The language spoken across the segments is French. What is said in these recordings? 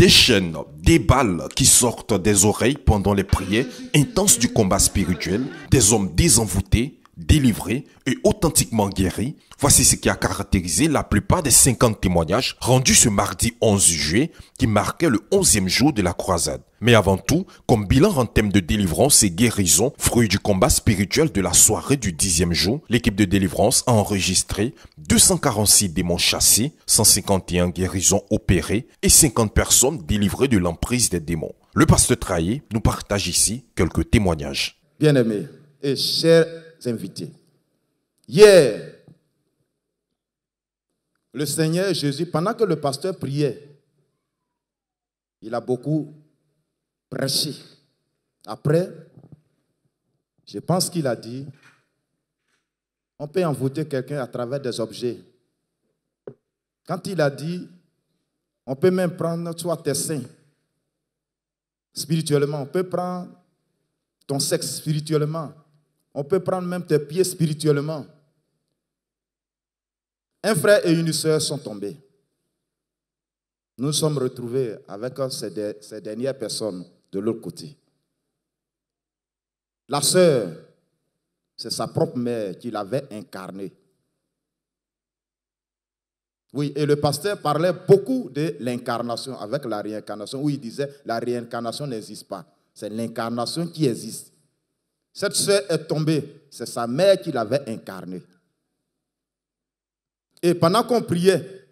des chaînes, des balles qui sortent des oreilles pendant les prières intenses du combat spirituel, des hommes désenvoûtés, délivrés et authentiquement guéris, voici ce qui a caractérisé la plupart des 50 témoignages rendus ce mardi 11 juillet qui marquait le 11e jour de la croisade. Mais avant tout, comme bilan en thème de délivrance et guérison, fruit du combat spirituel de la soirée du 10e jour, l'équipe de délivrance a enregistré 246 démons chassés, 151 guérisons opérées et 50 personnes délivrées de l'emprise des démons. Le pasteur Traillé nous partage ici quelques témoignages. Bien-aimés et chers invités. Hier, le Seigneur Jésus, pendant que le pasteur priait, il a beaucoup prêché. Après, je pense qu'il a dit, on peut envoûter quelqu'un à travers des objets. Quand il a dit, on peut même prendre toi, tes seins spirituellement, on peut prendre ton sexe spirituellement, on peut prendre même tes pieds spirituellement. Un frère et une sœur sont tombés. Nous, sommes retrouvés avec ces, ces dernières personnes de l'autre côté. La sœur, c'est sa propre mère qui l'avait incarnée. Oui, et le pasteur parlait beaucoup de l'incarnation avec la réincarnation, où il disait la réincarnation n'existe pas. C'est l'incarnation qui existe. Cette sœur est tombée. C'est sa mère qui l'avait incarnée. Et pendant qu'on priait,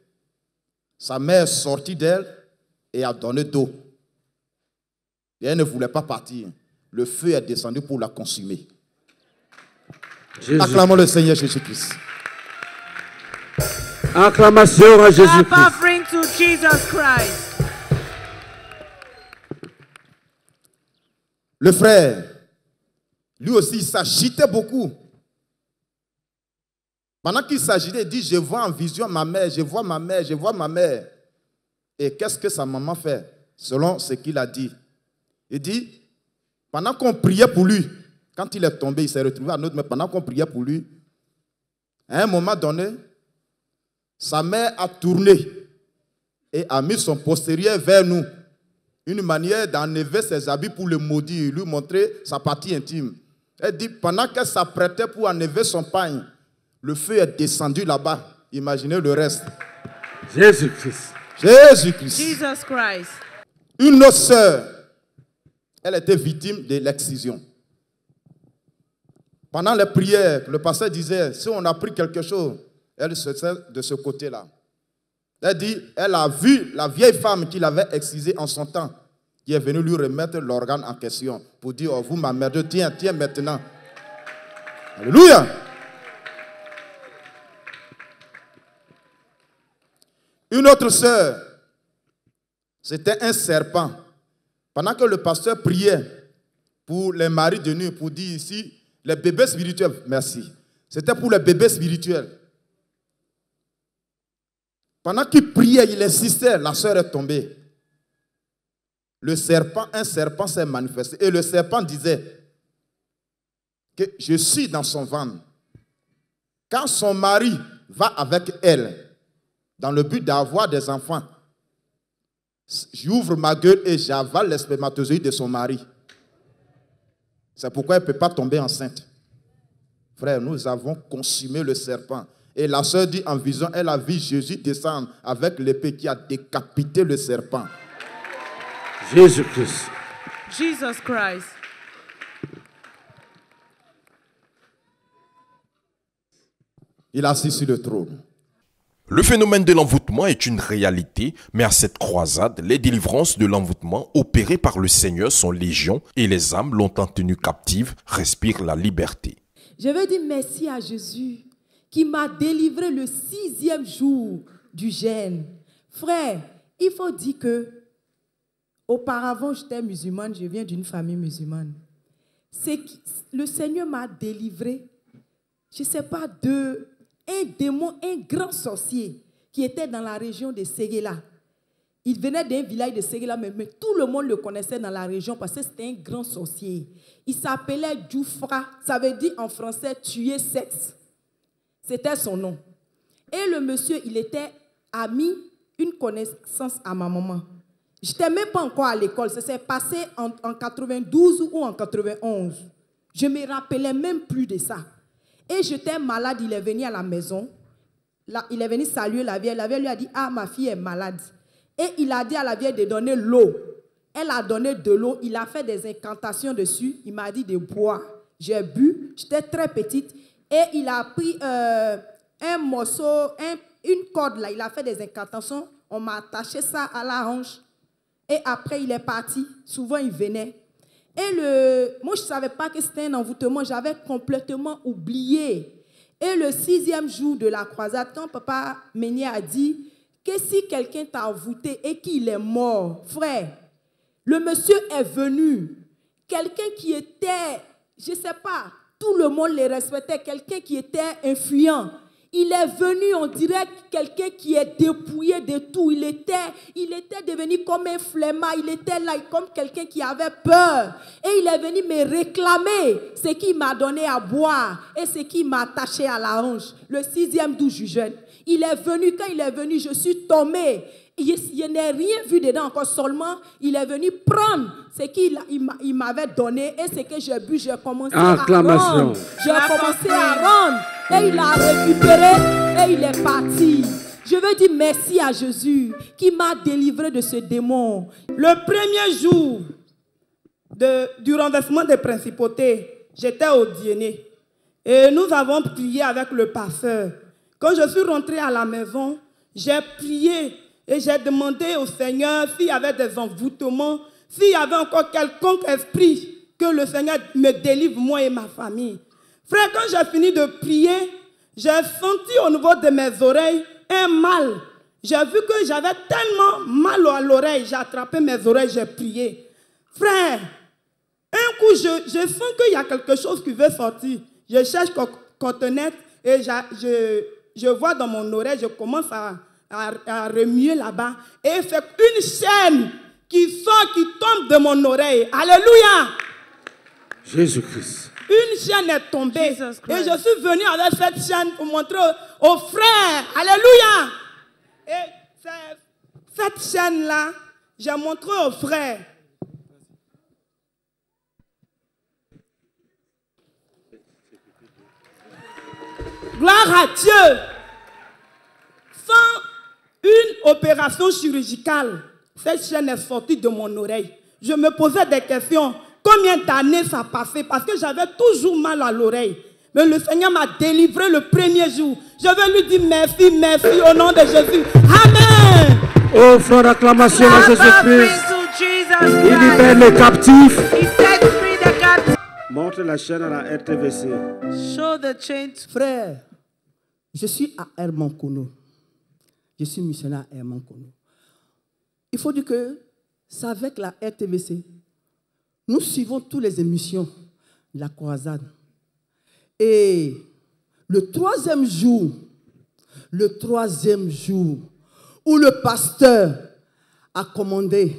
sa mère est sortie d'elle et a donné d'eau. Et elle ne voulait pas partir. Le feu est descendu pour la consumer. Acclamons le Seigneur Jésus-Christ. Acclamation à Jésus-Christ. Le frère lui aussi, il s'agitait beaucoup. Pendant qu'il s'agitait, il dit, je vois en vision ma mère, je vois ma mère, je vois ma mère. Et qu'est-ce que sa maman fait Selon ce qu'il a dit. Il dit, pendant qu'on priait pour lui, quand il est tombé, il s'est retrouvé à notre, mais pendant qu'on priait pour lui, à un moment donné, sa mère a tourné et a mis son postérieur vers nous. Une manière d'enlever ses habits pour le maudire, lui montrer sa partie intime. Elle dit, pendant qu'elle s'apprêtait pour enlever son pain, le feu est descendu là-bas. Imaginez le reste. Jésus-Christ. Jésus-Christ. Jesus Christ. Une autre sœur, elle était victime de l'excision. Pendant les prières, le pasteur disait, si on a pris quelque chose, elle se sert de ce côté-là. Elle dit, elle a vu la vieille femme qui l'avait excisée en son temps qui est venu lui remettre l'organe en question pour dire, oh, vous m'emmerdez, tiens, tiens maintenant. Alléluia. Une autre sœur, c'était un serpent. Pendant que le pasteur priait pour les maris de nuit, pour dire ici, les bébés spirituels, merci. C'était pour les bébés spirituels. Pendant qu'il priait, il insistait, la sœur est tombée le serpent, un serpent s'est manifesté. Et le serpent disait que je suis dans son ventre. Quand son mari va avec elle dans le but d'avoir des enfants, j'ouvre ma gueule et j'avale les spermatozoïdes de son mari. C'est pourquoi elle ne peut pas tomber enceinte. Frère, nous avons consumé le serpent. Et la sœur dit en vision, elle a vu Jésus descendre avec l'épée qui a décapité le serpent. Jésus-Christ. Jesus Christ. Il assis sur le trône. Le phénomène de l'envoûtement est une réalité, mais à cette croisade, les délivrances de l'envoûtement opérées par le Seigneur sont légion et les âmes longtemps tenues captives respirent la liberté. Je veux dire merci à Jésus qui m'a délivré le sixième jour du gène. Frère, il faut dire que Auparavant, j'étais musulmane, je viens d'une famille musulmane. C'est le Seigneur m'a délivré, je ne sais pas, de un démon, un grand sorcier qui était dans la région de Séguéla. Il venait d'un village de Séguéla, mais, mais, tout le monde le connaissait dans la région parce que c'était un grand sorcier. Il s'appelait Djoufra, ça veut dire en français tuer sexe. C'était son nom. Et le monsieur, il était ami, une connaissance à ma maman. Je n'étais même pas encore à l'école. Ça s'est passé en, 92 ou en 91. Je ne me rappelais même plus de ça. Et j'étais malade. Il est venu à la maison. Là, il est venu saluer la vieille. La vieille lui a dit Ah, ma fille est malade. Et il a dit à la vieille de donner l'eau. Elle a donné de l'eau. Il a fait des incantations dessus. Il m'a dit de boire. J'ai bu. J'étais très petite. Et il a pris euh, un morceau, une corde là. Il a fait des incantations. On m'a attaché ça à la hanche. Et après, il est parti. Souvent, il venait. Et le, moi, je ne savais pas que c'était un envoûtement. J'avais complètement oublié. Et le sixième jour de la croisade, quand papa Meunier a dit que si quelqu'un t'a envoûté et qu'il est mort, frère, le monsieur est venu. Quelqu'un qui était, je ne sais pas, tout le monde le respectait, quelqu'un qui était influent, il est venu, on dirait quelqu'un qui est dépouillé de tout. Il était, il était devenu comme un flemmard. Il était là comme quelqu'un qui avait peur. Et il est venu me réclamer ce qui m'a donné à boire et ce qui m'a attaché à la hanche. Le sixième douche du jeune. Il est venu, quand il est venu, je suis tombée il, n'a rien vu dedans encore, seulement il est venu prendre ce qu'il il, m'avait donné et ce que j'ai bu, j'ai commencé à rendre. J'ai commencé à rendre et il a récupéré et il est parti. Je veux dire merci à Jésus qui m'a délivré de ce démon. Le premier jour de, du renversement des principautés, j'étais au dîner et nous avons prié avec le pasteur. Quand je suis rentrée à la maison, j'ai prié et j'ai demandé au Seigneur s'il y avait des envoûtements, s'il y avait encore quelconque esprit, que le Seigneur me délivre, moi et ma famille. Frère, quand j'ai fini de prier, j'ai senti au niveau de mes oreilles un mal. J'ai vu que j'avais tellement mal à l'oreille, j'ai attrapé mes oreilles, j'ai prié. Frère, un coup, je, sens qu'il y a quelque chose qui veut sortir. Je cherche contenette et je vois dans mon oreille, je commence à, à, remuer là-bas et c'est une chaîne qui sort, qui tombe de mon oreille. Alléluia. Jésus-Christ. Une chaîne est tombée. Et je suis venu avec cette chaîne pour montrer aux frères. Alléluia. Et cette chaîne-là, j'ai montré aux frères. Gloire à Dieu. Sans une opération chirurgicale. Cette chaîne est sortie de mon oreille. Je me posais des questions. Combien d'années ça passé Parce que j'avais toujours mal à l'oreille. Mais le Seigneur m'a délivré le premier jour. Je vais lui dire merci, merci au nom de Jésus. Amen. Oh, frère, acclamation à Jésus-Christ. Il libère les captifs. Montre la chaîne à la RTVC. Frère, je suis à Kono. Je suis missionnaire à Herman Il faut dire que c'est avec la RTVC. Nous suivons toutes les émissions de la croisade. Et le troisième jour, le troisième jour, où le pasteur a commandé,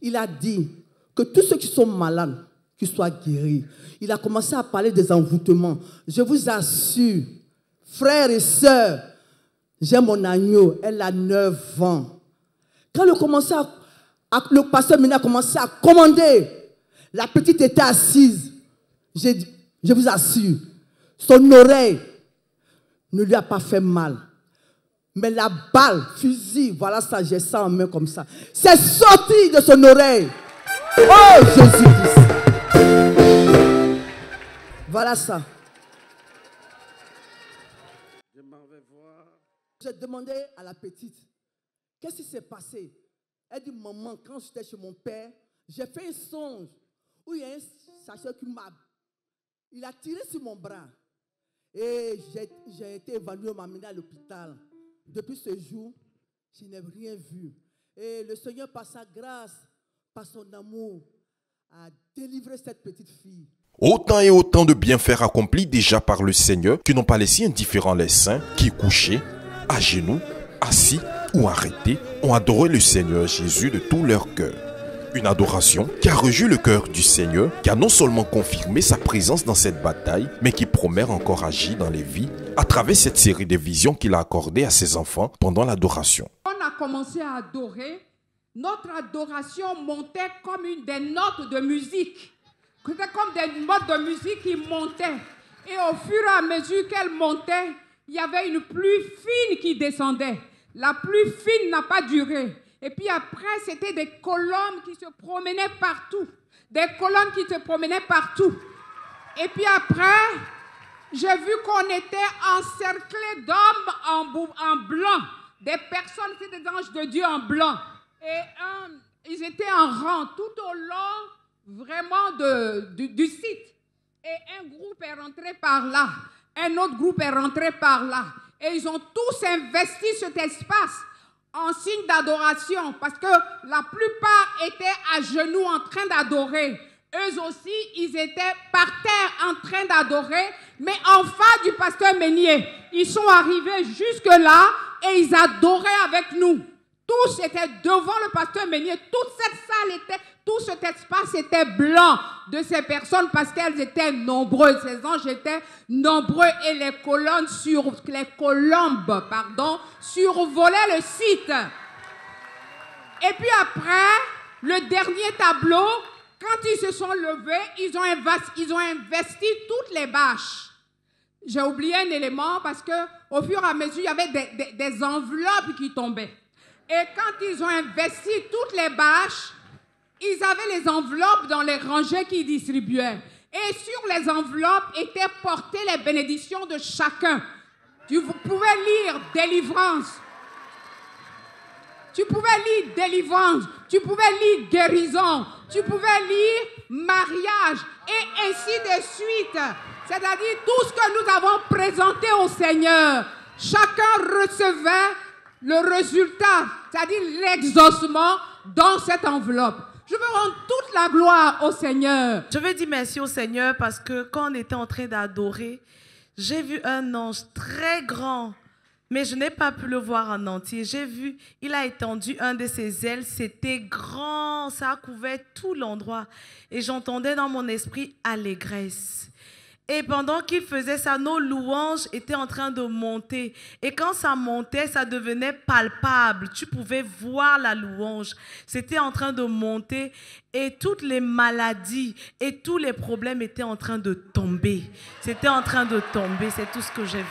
il a dit que tous ceux qui sont malades, qu'ils soient guéris. Il a commencé à parler des envoûtements. Je vous assure, frères et sœurs, j'ai mon agneau, elle a 9 ans. Quand le, pasteur Mina a commencé à commander, la petite était assise. Je, je vous assure, son oreille ne lui a pas fait mal. Mais la balle, fusil, voilà ça, j'ai ça en main comme ça. C'est sorti de son oreille. Oh Jésus-Christ. Voilà ça. J'ai demandé à la petite, qu'est-ce qui s'est passé Elle dit, maman, quand j'étais chez mon père, j'ai fait un songe où il y a un sachet qui m'a... Il a tiré sur mon bras. Et j'ai été évalué on m'a à l'hôpital. Depuis ce jour, je n'ai rien vu. Et le Seigneur, par sa grâce, par son amour, a délivré cette petite fille. Autant et autant de bienfaits accomplis déjà par le Seigneur qui n'ont pas laissé indifférents les saints qui couchaient à genoux, assis ou arrêtés, ont adoré le Seigneur Jésus de tout leur cœur. Une adoration qui a réjoui le cœur du Seigneur, qui a non seulement confirmé sa présence dans cette bataille, mais qui promet encore agir dans les vies à travers cette série de visions qu'il a accordées à ses enfants pendant l'adoration. On a commencé à adorer, notre adoration montait comme une des notes de musique. C'était comme des notes de musique qui montaient. Et au fur et à mesure qu'elles montaient, il y avait une pluie fine qui descendait. La pluie fine n'a pas duré. Et puis après, c'était des colonnes qui se promenaient partout. Des colonnes qui se promenaient partout. Et puis après, j'ai vu qu'on était encerclé d'hommes en, blanc. Des personnes, c'était des anges de Dieu en blanc. Et euh, ils étaient en rang tout au long vraiment du site. Et un groupe est rentré par là. Un autre groupe est rentré par là. Et ils ont tous investi cet espace en signe d'adoration parce que la plupart étaient à genoux en train d'adorer. Eux aussi, ils étaient par terre en train d'adorer, mais en face du pasteur Meunier. Ils sont arrivés jusque-là et ils adoraient avec nous. Tous étaient devant le pasteur Meunier. Toute cette salle était, tout cet espace était blanc de ces personnes parce qu'elles étaient nombreuses. Ces anges étaient nombreux et les colonnes sur les colombes, survolaient le site. Et puis après, le dernier tableau, quand ils se sont levés, ils ont investi, toutes les bâches. J'ai oublié un élément parce que au fur et à mesure, il y avait des enveloppes qui tombaient. Et quand ils ont investi toutes les bâches, ils avaient les enveloppes dans les rangées qu'ils distribuaient. Et sur les enveloppes étaient portées les bénédictions de chacun. Tu pouvais lire délivrance. Tu pouvais lire délivrance. Tu pouvais lire guérison. Tu pouvais lire mariage. Et ainsi de suite. C'est-à-dire tout ce que nous avons présenté au Seigneur. Chacun recevait le résultat, c'est-à-dire l'exaucement dans cette enveloppe. Je veux rendre toute la gloire au Seigneur. Je veux dire merci au Seigneur parce que quand on était en train d'adorer, j'ai vu un ange très grand, mais je n'ai pas pu le voir en entier. J'ai vu, il a étendu un de ses ailes, c'était grand, ça couvert tout l'endroit. Et j'entendais dans mon esprit allégresse. Et pendant qu'il faisait ça, nos louanges étaient en train de monter. Et quand ça montait, ça devenait palpable. Tu pouvais voir la louange. C'était en train de monter. Et toutes les maladies et tous les problèmes étaient en train de tomber. C'était en train de tomber. C'est tout ce que j'ai vu.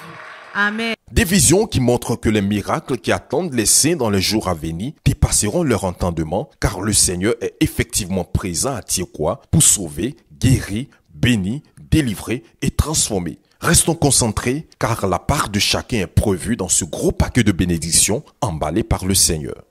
Amen. Des visions qui montrent que les miracles qui attendent les saints dans les jours à venir dépasseront leur entendement, car le Seigneur est effectivement présent à Tiekwa pour sauver, guérir, bénir, délivré et transformé. Restons concentrés car la part de chacun est prévue dans ce gros paquet de bénédictions emballé par le Seigneur.